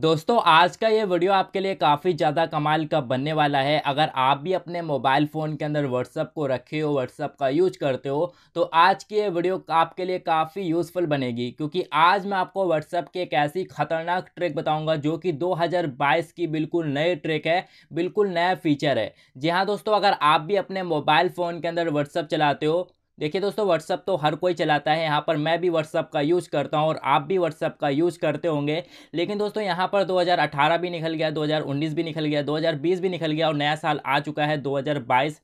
दोस्तों आज का ये वीडियो आपके लिए काफ़ी ज़्यादा कमाल का बनने वाला है अगर आप भी अपने मोबाइल फ़ोन के अंदर व्हाट्सअप को रखे हो व्हाट्सअप का यूज करते हो तो आज की ये वीडियो आपके लिए काफ़ी यूज़फुल बनेगी क्योंकि आज मैं आपको व्हाट्सअप की एक ऐसी ख़तरनाक ट्रिक बताऊंगा जो कि 2022 की बिल्कुल नई ट्रिक है बिल्कुल नया फीचर है जी हाँ दोस्तों अगर आप भी अपने मोबाइल फ़ोन के अंदर व्हाट्सअप चलाते हो देखिए दोस्तों व्हाट्सअप तो हर कोई चलाता है यहाँ पर मैं भी व्हाट्सअप का यूज़ करता हूँ और आप भी व्हाट्सअप का यूज़ करते होंगे लेकिन दोस्तों यहाँ पर 2018 भी निकल गया 2019 भी निकल गया 2020 भी निकल गया और नया साल आ चुका है 2022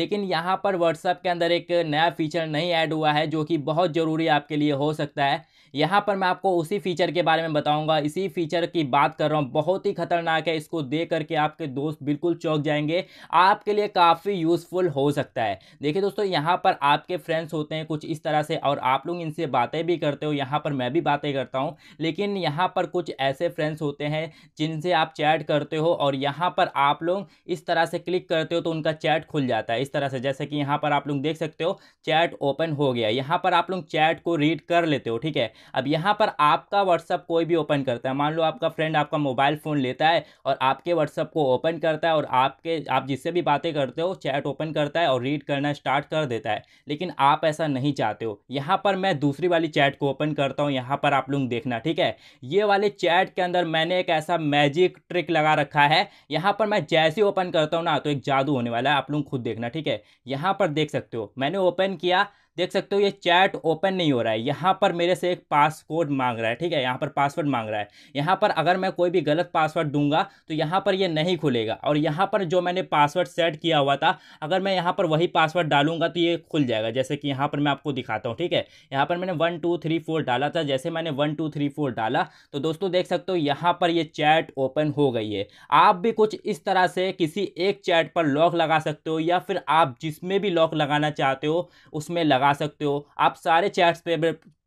लेकिन यहाँ पर व्हाट्सअप के अंदर एक नया फीचर नहीं ऐड हुआ है जो कि बहुत ज़रूरी आपके लिए हो सकता है यहाँ पर मैं आपको उसी फीचर के बारे में बताऊंगा इसी फीचर की बात कर रहा हूँ बहुत ही खतरनाक है इसको देख करके आपके दोस्त बिल्कुल चौंक जाएंगे आपके लिए काफ़ी यूज़फुल हो सकता है देखिए दोस्तों यहाँ पर आपके फ्रेंड्स होते हैं कुछ इस तरह से और आप लोग इनसे बातें भी करते हो यहाँ पर मैं भी बातें करता हूँ लेकिन यहाँ पर कुछ ऐसे फ्रेंड्स होते हैं जिनसे आप चैट करते हो और यहाँ पर आप लोग इस तरह से क्लिक करते हो तो उनका चैट खुल जाता है इस तरह से जैसे कि यहाँ पर आप लोग देख सकते हो चैट ओपन हो गया यहाँ पर आप लोग चैट को रीड कर लेते हो ठीक है अब यहाँ पर आपका व्हाट्सअप कोई भी ओपन करता है मान लो आपका फ्रेंड आपका मोबाइल फ़ोन लेता है और आपके व्हाट्सअप को ओपन करता है और आपके आप जिससे भी बातें करते हो चैट ओपन करता है और रीड करना स्टार्ट कर देता है लेकिन लेकिन आप ऐसा नहीं चाहते हो यहाँ पर मैं दूसरी वाली चैट को ओपन करता हूँ यहाँ पर आप लोग देखना ठीक है ये वाले चैट के अंदर मैंने एक ऐसा मैजिक ट्रिक लगा रखा है यहाँ पर मैं जैसे ओपन करता हूँ ना तो एक जादू होने वाला है आप लोग खुद देखना ठीक है यहाँ पर देख सकते हो मैंने ओपन किया देख सकते हो ये चैट ओपन नहीं हो रहा है यहाँ पर मेरे से एक पासवर्ड मांग रहा है ठीक है यहाँ पर पासवर्ड मांग रहा है यहाँ पर अगर मैं कोई भी गलत पासवर्ड दूंगा तो यहाँ पर ये नहीं खुलेगा और यहाँ पर जो मैंने पासवर्ड सेट किया हुआ था अगर मैं यहाँ पर वही पासवर्ड डालूंगा तो ये खुल जाएगा जैसे कि यहाँ पर मैं आपको दिखाता हूँ ठीक है यहाँ पर मैंने वन टू थ्री फोर डाला था जैसे मैंने वन टू थ्री फोर डाला तो दोस्तों देख सकते हो यहाँ पर ये चैट ओपन हो गई है आप भी कुछ इस तरह से किसी एक चैट पर लॉक लगा सकते हो या फिर आप जिसमें भी लॉक लगाना चाहते हो उसमें लगा आ सकते हो आप सारे चैट्स पे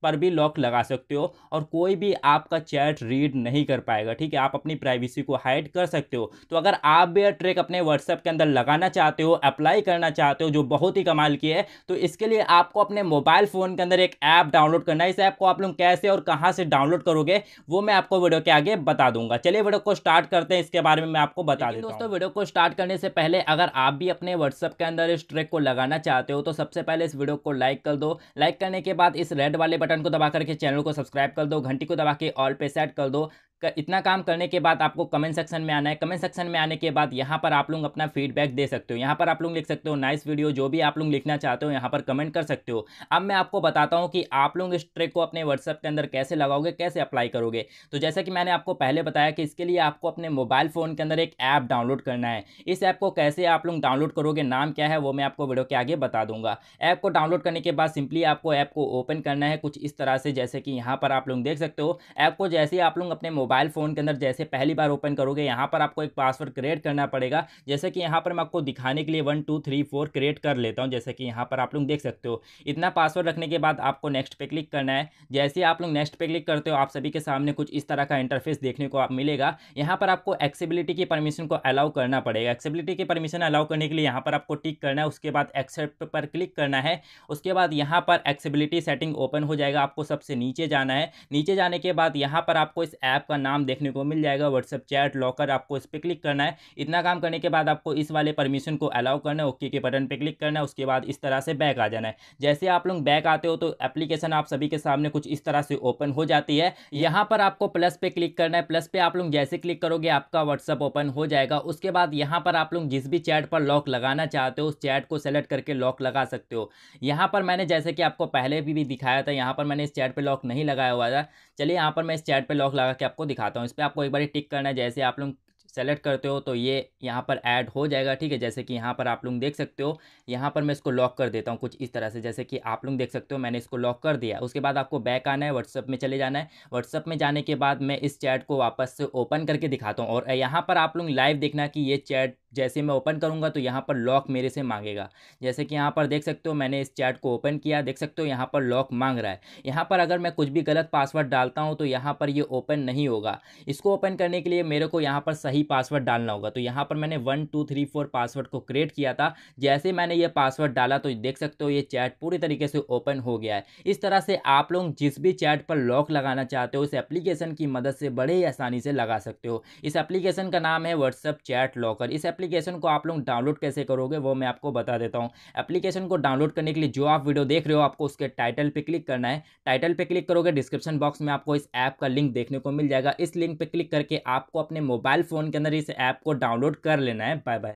पर भी लॉक लगा सकते हो और कोई भी आपका चैट रीड नहीं कर पाएगा ठीक है आप अपनी प्राइवेसी को हाइड कर सकते हो तो अगर आप भी यह ट्रैक अपने व्हाट्सएप के अंदर लगाना चाहते हो अप्लाई करना चाहते हो जो बहुत ही कमाल की है तो इसके लिए आपको अपने मोबाइल फ़ोन के अंदर एक ऐप डाउनलोड करना है इस ऐप को आप लोग कैसे और कहाँ से डाउनलोड करोगे वो मैं आपको वीडियो के आगे बता दूंगा चलिए वीडियो को स्टार्ट करते हैं इसके बारे में मैं आपको बता दूँ दोस्तों वीडियो को स्टार्ट करने से पहले अगर आप भी अपने व्हाट्सएप के अंदर इस ट्रैक को लगाना चाहते हो तो सबसे पहले इस वीडियो को लाइक कर दो लाइक करने के बाद इस रेड वाले बटन को दबा करके चैनल को सब्सक्राइब कर दो घंटी को दबा के ऑल पे सेट कर दो इतना काम करने के बाद आपको कमेंट सेक्शन में आना है कमेंट सेक्शन में आने के बाद यहाँ पर आप लोग अपना फीडबैक दे सकते हो यहाँ पर आप लोग लिख सकते हो नाइस वीडियो जो भी आप लोग लिखना चाहते हो यहाँ पर कमेंट कर सकते हो अब मैं आपको बताता हूँ कि आप लोग इस ट्रिक को अपने व्हाट्सअप के अंदर कैसे लगाओगे कैसे अप्लाई करोगे तो जैसा कि मैंने आपको पहले बताया कि इसके लिए आपको अपने मोबाइल फ़ोन के अंदर एक ऐप डाउनलोड करना है इस ऐप को कैसे आप लोग डाउनलोड करोगे नाम क्या है वो मैं आपको वीडियो के आगे बता दूंगा ऐप को डाउनलोड करने के बाद सिंपली आपको ऐप को ओपन करना है कुछ इस तरह से जैसे कि यहाँ पर आप लोग देख सकते हो ऐप को जैसे आप लोग अपने मोबाइल फ़ोन के अंदर जैसे पहली बार ओपन करोगे यहाँ पर आपको एक पासवर्ड क्रिएट करना पड़ेगा जैसे कि यहाँ पर मैं आपको दिखाने के लिए one two three four create कर लेता हूँ जैसे कि यहाँ पर आप लोग देख सकते हो इतना पासवर्ड रखने के बाद आपको नेक्स्ट पे क्लिक करना है जैसे आप लोग नेक्स्ट पे क्लिक करते हो आप सभी के सामने कुछ इस तरह का इंटरफेस देखने को आप मिलेगा यहाँ पर आपको एक्सेबिलिटी की परमिशन को अलाउ करना पड़ेगा एक्सेबिलिटी की परमिशन अलाउ करने के लिए यहाँ पर आपको टिक करना है उसके बाद एक्सेप्ट पर क्लिक करना है उसके बाद यहाँ पर एक्सेबिलिटी सेटिंग ओपन हो जाएगा आपको सबसे नीचे जाना है नीचे जाने के बाद यहाँ पर आपको इस ऐप का नाम देखने को मिल जाएगा व्हाट्सएप चैट लॉकर आपको इस पर क्लिक करना है इतना काम करने के बाद आपको इस वाले परमिशन को अलाउ करना है ओके के बटन पर क्लिक करना है उसके बाद इस तरह से बैक आ जाना है जैसे आप लोग बैक आते हो तो एप्लीकेशन आप सभी के सामने कुछ इस तरह से ओपन हो जाती है यहाँ पर आपको प्लस पे क्लिक करना है प्लस पे आप लोग जैसे क्लिक करोगे आपका व्हाट्सअप ओपन हो जाएगा उसके बाद यहाँ पर आप लोग जिस भी चैट पर लॉक लगाना चाहते हो उस चैट को सेलेक्ट करके लॉक लगा सकते हो यहाँ पर मैंने जैसे कि आपको पहले भी, भी दिखाया था यहाँ पर मैंने इस चैट पर लॉक नहीं लगाया हुआ था चलिए यहाँ पर मैं इस चैट पर लॉक लगा के आपको दिखाता हूँ इस पर आपको एक बार टिक करना है जैसे आप लोग सेलेक्ट करते हो तो ये यहाँ पर ऐड हो जाएगा ठीक है जैसे कि यहाँ पर आप लोग देख सकते हो यहाँ पर मैं इसको लॉक कर देता हूँ कुछ इस तरह से जैसे कि आप लोग देख सकते हो मैंने इसको लॉक कर दिया उसके बाद आपको बैक आना है व्हाट्सअप में चले जाना है व्हाट्सअप में जाने के बाद मैं इस चैट को वापस से ओपन करके दिखाता हूँ और यहाँ पर आप लोग लाइव देखना कि ये चैट जैसे मैं ओपन करूँगा तो यहाँ पर लॉक मेरे से मांगेगा जैसे कि यहाँ पर देख सकते हो मैंने इस चैट को ओपन किया देख सकते हो यहाँ पर लॉक मांग रहा है यहाँ पर अगर मैं कुछ भी गलत पासवर्ड डालता हूँ तो यहाँ पर ये ओपन नहीं होगा इसको ओपन करने के लिए मेरे को यहाँ पर सही पासवर्ड डालना होगा तो यहाँ पर मैंने one two three four password को क्रिएट किया था जैसे मैंने ये पासवर्ड डाला तो देख सकते हो ये चैट पूरी तरीके से ओपन हो गया है इस तरह से आप लोग जिस भी चैट पर लॉक लगाना चाहते हो इस एप्लीकेशन की मदद से बड़े ही आसानी से लगा सकते हो इस एप्लीकेशन का नाम है व्हाट्सअप चैट लॉकर इस एप्लीकेशन को आप लोग डाउनलोड कैसे करोगे वो मैं आपको बता देता हूँ एप्लीकेशन को डाउनलोड करने के लिए जो आप वीडियो देख रहे हो आपको उसके टाइटल पर क्लिक करना है टाइटल पर क्लिक करोगे डिस्क्रिप्शन बॉक्स में आपको इस ऐप का लिंक देखने को मिल जाएगा इस लिंक पर क्लिक करके आपको अपने मोबाइल फ़ोन के अंदर इस ऐप को डाउनलोड कर लेना है बाय बाय